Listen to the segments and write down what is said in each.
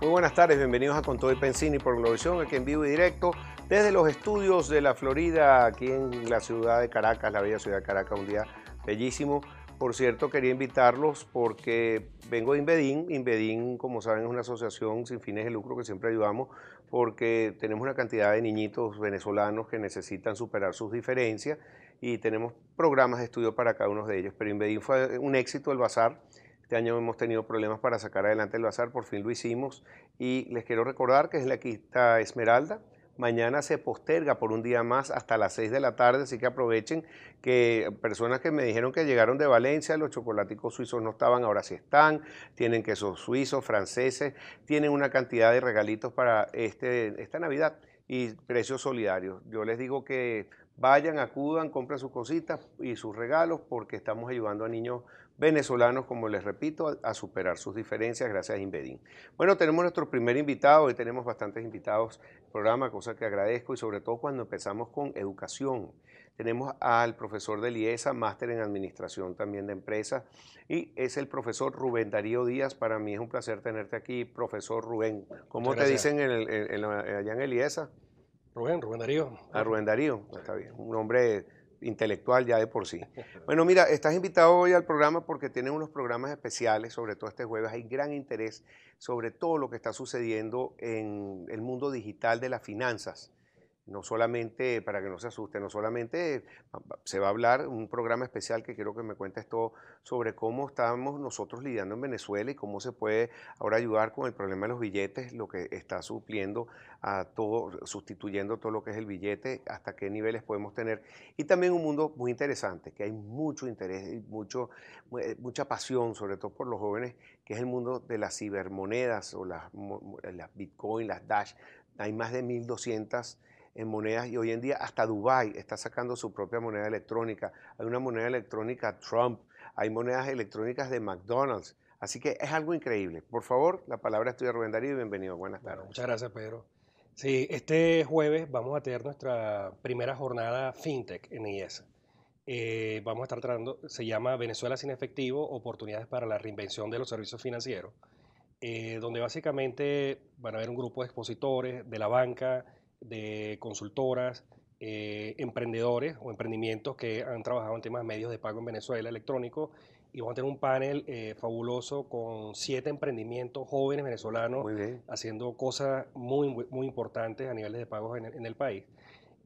Muy buenas tardes, bienvenidos a Con y Pensini por Globovisión, aquí en vivo y directo desde los estudios de la Florida, aquí en la ciudad de Caracas, la bella ciudad de Caracas, un día bellísimo. Por cierto, quería invitarlos porque vengo de Invedín. Invedín, como saben, es una asociación sin fines de lucro que siempre ayudamos porque tenemos una cantidad de niñitos venezolanos que necesitan superar sus diferencias y tenemos programas de estudio para cada uno de ellos. Pero Invedín fue un éxito el bazar este año hemos tenido problemas para sacar adelante el bazar, por fin lo hicimos. Y les quiero recordar que es la quinta Esmeralda. Mañana se posterga por un día más hasta las 6 de la tarde, así que aprovechen que personas que me dijeron que llegaron de Valencia, los chocolaticos suizos no estaban, ahora sí están, tienen quesos suizos, franceses, tienen una cantidad de regalitos para este, esta Navidad y precios solidarios. Yo les digo que vayan, acudan, compren sus cositas y sus regalos porque estamos ayudando a niños venezolanos, como les repito, a, superar sus diferencias gracias a Inbedding. Bueno, tenemos nuestro primer invitado, hoy tenemos bastantes invitados el programa, cosa que agradezco y sobre todo cuando empezamos con educación. Tenemos al profesor de Liesa, máster en administración también de empresa. y es el profesor Rubén Darío Díaz. Para mí es un placer tenerte aquí, profesor Rubén. ¿Cómo te dicen en allá en Eliesa? Rubén, Rubén Darío. Ah, Rubén Darío, está bien. Un hombre intelectual ya de por sí. Bueno, mira, estás invitado hoy al programa porque tienen unos programas especiales, sobre todo este jueves. Hay gran interés sobre todo lo que está sucediendo en el mundo digital de las finanzas no solamente, para que no se asuste, no solamente se va a hablar un programa especial que quiero que me cuentes todo sobre cómo estamos nosotros lidiando en Venezuela y cómo se puede ahora ayudar con el problema de los billetes, lo que está supliendo a todo, sustituyendo todo lo que es el billete, hasta qué niveles podemos tener. Y también un mundo muy interesante, que hay mucho interés y mucho, eh, mucha pasión, sobre todo por los jóvenes, que es el mundo de las cibermonedas o las, las Bitcoin, las Dash. Hay más de 1200 en monedas y hoy en día hasta Dubái está sacando su propia moneda electrónica. Hay una moneda electrónica Trump, hay monedas electrónicas de McDonald's. Así que es algo increíble. Por favor, la palabra es tuya, Rubén Darío, y bienvenido. Buenas tardes. muchas gracias, Pedro. Sí, este jueves vamos a tener nuestra primera jornada FinTech en IES. Eh, vamos a estar tratando, se llama Venezuela sin efectivo, oportunidades para la reinvención de los servicios financieros, eh, donde básicamente van a haber un grupo de expositores de la banca, de consultoras, eh, emprendedores o emprendimientos que han trabajado en temas de medios de pago en Venezuela electrónico. Y vamos a tener un panel eh, fabuloso con siete emprendimientos jóvenes venezolanos haciendo cosas muy, muy, importantes a niveles de pagos en el, país.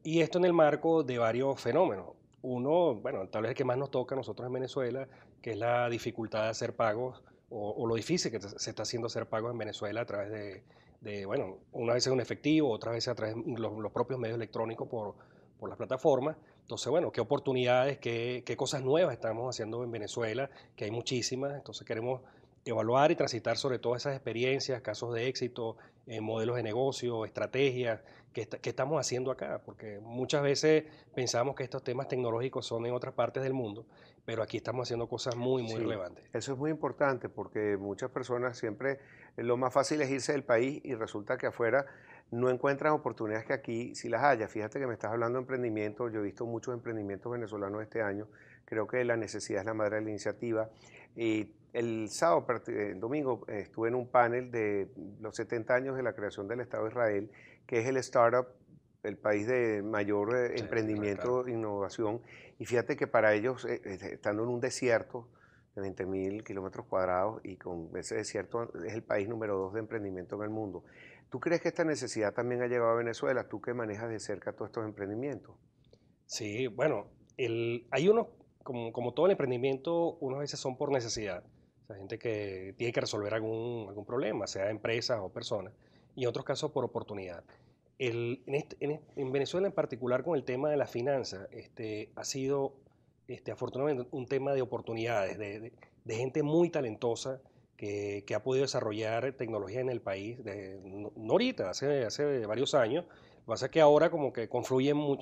Y esto en el marco de varios fenómenos. Uno, bueno, tal vez el que más nos toca a nosotros en Venezuela, que es la dificultad de hacer pagos o, o, lo difícil que se está haciendo hacer pagos en Venezuela a través de de, bueno, una vez en efectivo, otra vez a través de los, propios medios electrónicos por, las plataformas. Entonces, bueno, qué oportunidades, qué, qué cosas nuevas estamos haciendo en Venezuela, que hay muchísimas. Entonces queremos evaluar y transitar sobre todas esas experiencias, casos de éxito, eh, modelos de negocio, estrategias, que, que, estamos haciendo acá, porque muchas veces pensamos que estos temas tecnológicos son en otras partes del mundo pero aquí estamos haciendo cosas muy, muy relevantes. Eso es muy importante porque muchas personas siempre eh, lo más fácil es irse del país y resulta que afuera no encuentran oportunidades que aquí sí si las haya. Fíjate que me estás hablando de emprendimiento, yo he visto muchos emprendimientos venezolanos este año, creo que la necesidad es la madre de la iniciativa. Y el sábado, eh, domingo, estuve en un panel de los 70 años de la creación del Estado de Israel, que es el startup el país de mayor eh, emprendimiento, e innovación. Y fíjate que para ellos, eh, eh, estando en un desierto de 20.000 kilómetros cuadrados y con ese desierto es el país número dos de emprendimiento en el mundo. ¿Tú crees que esta necesidad también ha llegado a Venezuela? Tú que manejas de cerca todos estos emprendimientos. Sí, bueno, el, hay unos, como, todo el emprendimiento, unos veces son por necesidad. O sea, gente que tiene que resolver algún, algún problema, sea empresas o personas, y otros casos por oportunidad en, en, Venezuela en particular con el tema de la finanza, este, ha sido este, afortunadamente un tema de oportunidades, de, gente muy talentosa que, ha podido desarrollar tecnología en el país, de, no, ahorita, hace, hace varios años. Lo que pasa es que ahora como que confluyen eh,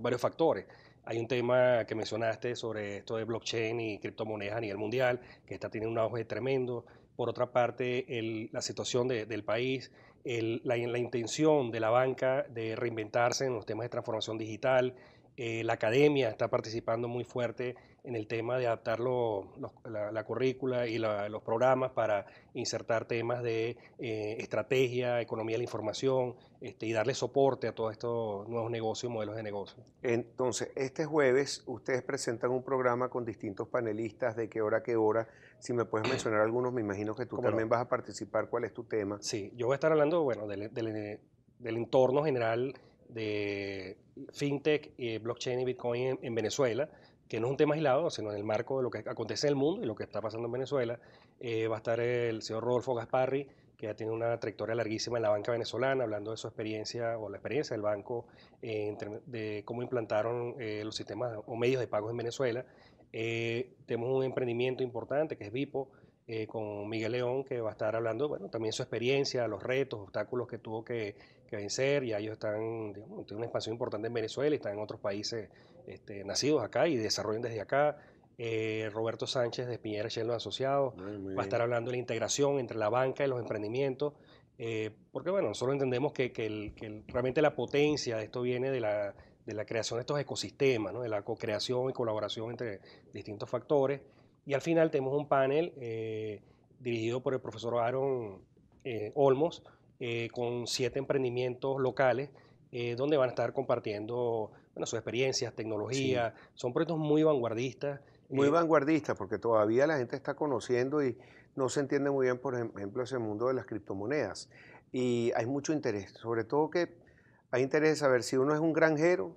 varios factores. Hay un tema que mencionaste sobre esto de blockchain y criptomonedas a nivel mundial, que está teniendo un auge tremendo. Por otra parte, la situación del país, la, intención de la banca de reinventarse en los temas de transformación digital. Eh, la academia está participando muy fuerte en el tema de adaptar la, currícula y los programas para insertar temas de eh, estrategia, economía de la información este, y darle soporte a todos estos nuevos negocios y modelos de negocio. Entonces, este jueves ustedes presentan un programa con distintos panelistas de qué hora, qué hora. Si me puedes mencionar algunos, me imagino que tú también vas a participar. ¿Cuál es tu tema? Sí, yo voy a estar hablando, bueno, del, entorno general de fintech, blockchain y bitcoin en Venezuela que no es un tema aislado, sino en el marco de lo que acontece en el mundo y lo que está pasando en Venezuela. Eh, va a estar el señor Rodolfo Gasparri, que ya tiene una trayectoria larguísima en la banca venezolana, hablando de su experiencia o la experiencia del banco, eh, de cómo implantaron eh, los sistemas o medios de pagos en Venezuela. tenemos un emprendimiento importante que es Vipo, eh, con Miguel León, que va a estar hablando, bueno, también su experiencia, los retos, obstáculos que tuvo que, vencer, y ellos están, digamos, tienen una expansión importante en Venezuela y están en otros países este, nacidos acá y desarrollan desde acá. Eh, Roberto Sánchez de Piñera Shell Asociados va a estar hablando de la integración entre la banca y los emprendimientos. Eh, porque bueno, nosotros entendemos que, realmente la potencia de esto viene de la, creación de estos ecosistemas, de la co-creación y colaboración entre distintos factores. Y al final tenemos un panel eh, dirigido por el profesor Aaron eh, Olmos eh, con siete emprendimientos locales donde van a estar compartiendo sus experiencias, tecnología. Son proyectos muy vanguardistas. Muy vanguardistas porque todavía la gente está conociendo y no se entiende muy bien, por ejemplo, ese mundo de las criptomonedas. Y hay mucho interés, sobre todo que hay interés de saber si uno es un granjero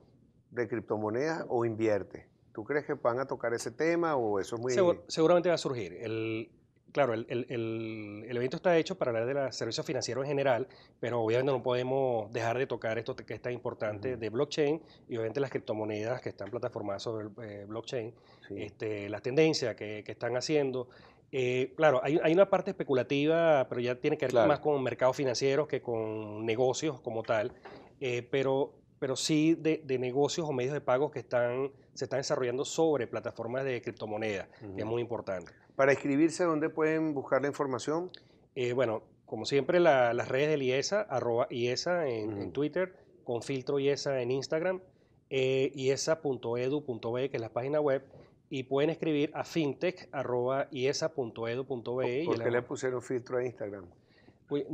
de criptomonedas o invierte. ¿Tú crees que van a tocar ese tema o eso es muy...? seguramente va a surgir. El, claro, el, evento está hecho para hablar de los servicios financieros en general, pero obviamente no podemos dejar de tocar esto que es tan importante de blockchain y obviamente las criptomonedas que están plataformadas sobre el eh, blockchain, este, las tendencias que, están haciendo. Eh, claro, hay, una parte especulativa, pero ya tiene que ver más con mercados financieros que con negocios como tal. Eh, pero pero sí de, negocios o medios de pagos que están, se están desarrollando sobre plataformas de criptomonedas, que es muy importante. Para inscribirse, ¿dónde pueden buscar la información? Eh, bueno, como siempre, las redes del IESA, arroba IESA en, en Twitter, con filtro IESA en Instagram, eh, iesa.edu.be, e e, que es la página web, y pueden escribir a fintech.iesa.edu.be. E ¿Por, ¿por qué le pusieron filtro a Instagram?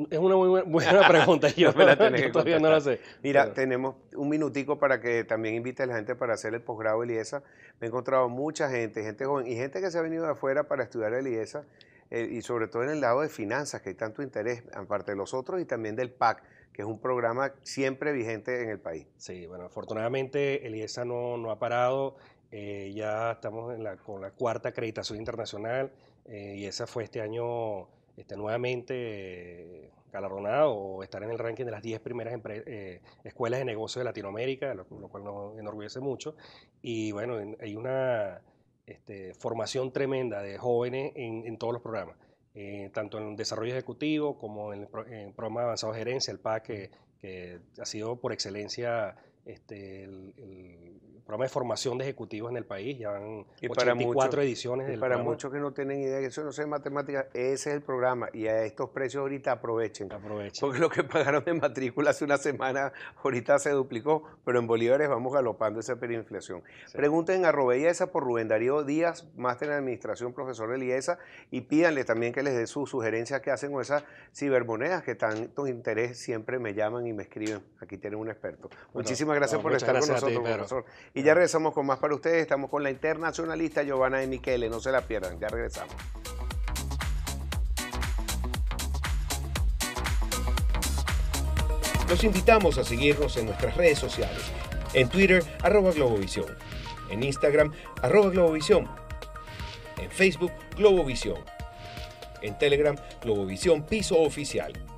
Es una muy buena pregunta, yo, todavía no la sé. Mira, tenemos un minutico para que también invite a la gente para hacer el posgrado de IESA. Me he encontrado mucha gente, gente joven y gente que se ha venido de afuera para estudiar el eh, y sobre todo en el lado de finanzas, que hay tanto interés, aparte de los otros y también del PAC, que es un programa siempre vigente en el país. Sí, bueno, afortunadamente el no, ha parado, eh, ya estamos con la cuarta acreditación internacional eh, y esa fue este año nuevamente galardonado o estar en el ranking de las 10 primeras eh, escuelas de negocios de Latinoamérica, lo, cual nos enorgullece mucho. Y bueno, hay una este, formación tremenda de jóvenes en, todos los programas, eh, tanto en desarrollo ejecutivo como en el, programa de avanzado de gerencia, el PAC, que, que ha sido por excelencia este, el, programa de formación de ejecutivos en el país, ya van 84 ediciones. Y para muchos que no tienen idea que eso no sé matemáticas, ese es el programa y a estos precios ahorita aprovechen. Aprovechen. Porque lo que pagaron de matrícula hace una semana ahorita se duplicó, pero en bolívares vamos galopando esa perinflación. Pregunten a esa por Rubén Darío Díaz, máster en administración, profesor de IESA, y pídanle también que les dé sus sugerencias que hacen con esas cibermonedas que tanto interés siempre me llaman y me escriben. Aquí tienen un experto. Muchísimas gracias por estar con nosotros, profesor. Y ya regresamos con más para ustedes. Estamos con la internacionalista Giovanna de Michele. No se la pierdan, ya regresamos. Los invitamos a seguirnos en nuestras redes sociales. En Twitter, arroba Globovisión. En Instagram, arroba Globovisión. En Facebook, Globovisión. En Telegram, Globovisión Piso Oficial.